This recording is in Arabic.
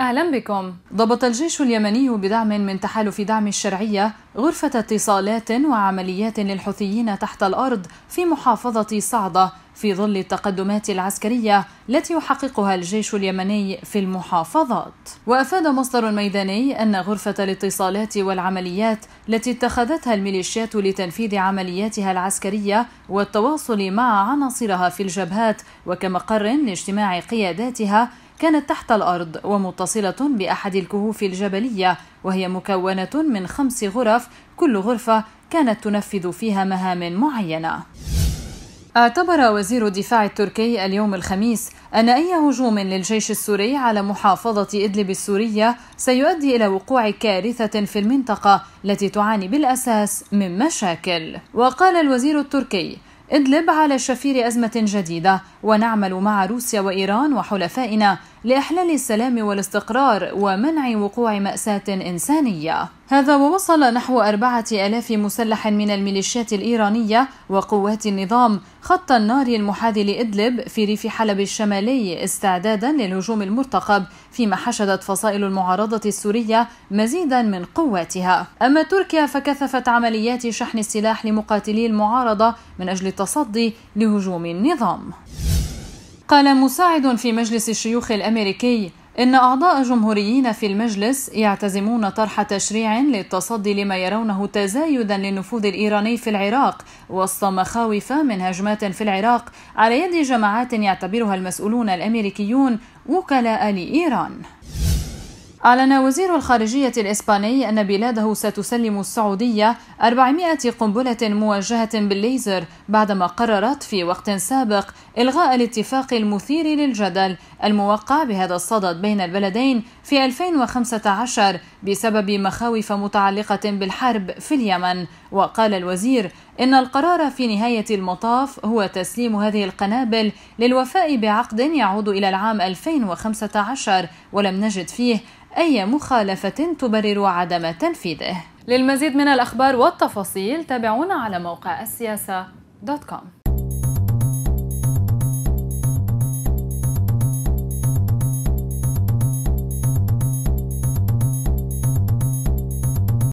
أهلا بكم ضبط الجيش اليمني بدعم من تحالف دعم الشرعية غرفة اتصالات وعمليات للحوثيين تحت الأرض في محافظة صعدة في ظل التقدمات العسكرية التي يحققها الجيش اليمني في المحافظات وأفاد مصدر ميداني أن غرفة الاتصالات والعمليات التي اتخذتها الميليشيات لتنفيذ عملياتها العسكرية والتواصل مع عناصرها في الجبهات وكمقر لاجتماع قياداتها كانت تحت الأرض ومتصلة بأحد الكهوف الجبلية وهي مكونة من خمس غرف كل غرفة كانت تنفذ فيها مهام معينة اعتبر وزير الدفاع التركي اليوم الخميس أن أي هجوم للجيش السوري على محافظة إدلب السورية سيؤدي إلى وقوع كارثة في المنطقة التي تعاني بالأساس من مشاكل وقال الوزير التركي إدلب على شفير أزمة جديدة ونعمل مع روسيا وإيران وحلفائنا لإحلال السلام والاستقرار ومنع وقوع مأساة إنسانية هذا ووصل نحو أربعة ألاف مسلح من الميليشيات الإيرانية وقوات النظام خط النار المحاذي لإدلب في ريف حلب الشمالي استعدادا للهجوم المرتقب فيما حشدت فصائل المعارضة السورية مزيدا من قواتها أما تركيا فكثفت عمليات شحن السلاح لمقاتلي المعارضة من أجل التصدي لهجوم النظام قال مساعد في مجلس الشيوخ الأمريكي إن أعضاء جمهوريين في المجلس يعتزمون طرح تشريع للتصدي لما يرونه تزايدا للنفوذ الإيراني في العراق وسط مخاوف من هجمات في العراق على يد جماعات يعتبرها المسؤولون الأمريكيون وكلاء لإيران أعلن وزير الخارجية الإسباني أن بلاده ستسلم السعودية 400 قنبلة موجهة بالليزر بعدما قررت في وقت سابق إلغاء الاتفاق المثير للجدل الموقع بهذا الصدد بين البلدين في 2015 بسبب مخاوف متعلقة بالحرب في اليمن وقال الوزير إن القرار في نهاية المطاف هو تسليم هذه القنابل للوفاء بعقد يعود إلى العام 2015 ولم نجد فيه أي مخالفة تبرر عدم تنفيذه للمزيد من الأخبار والتفاصيل تابعونا على موقع السياسة دوت كوم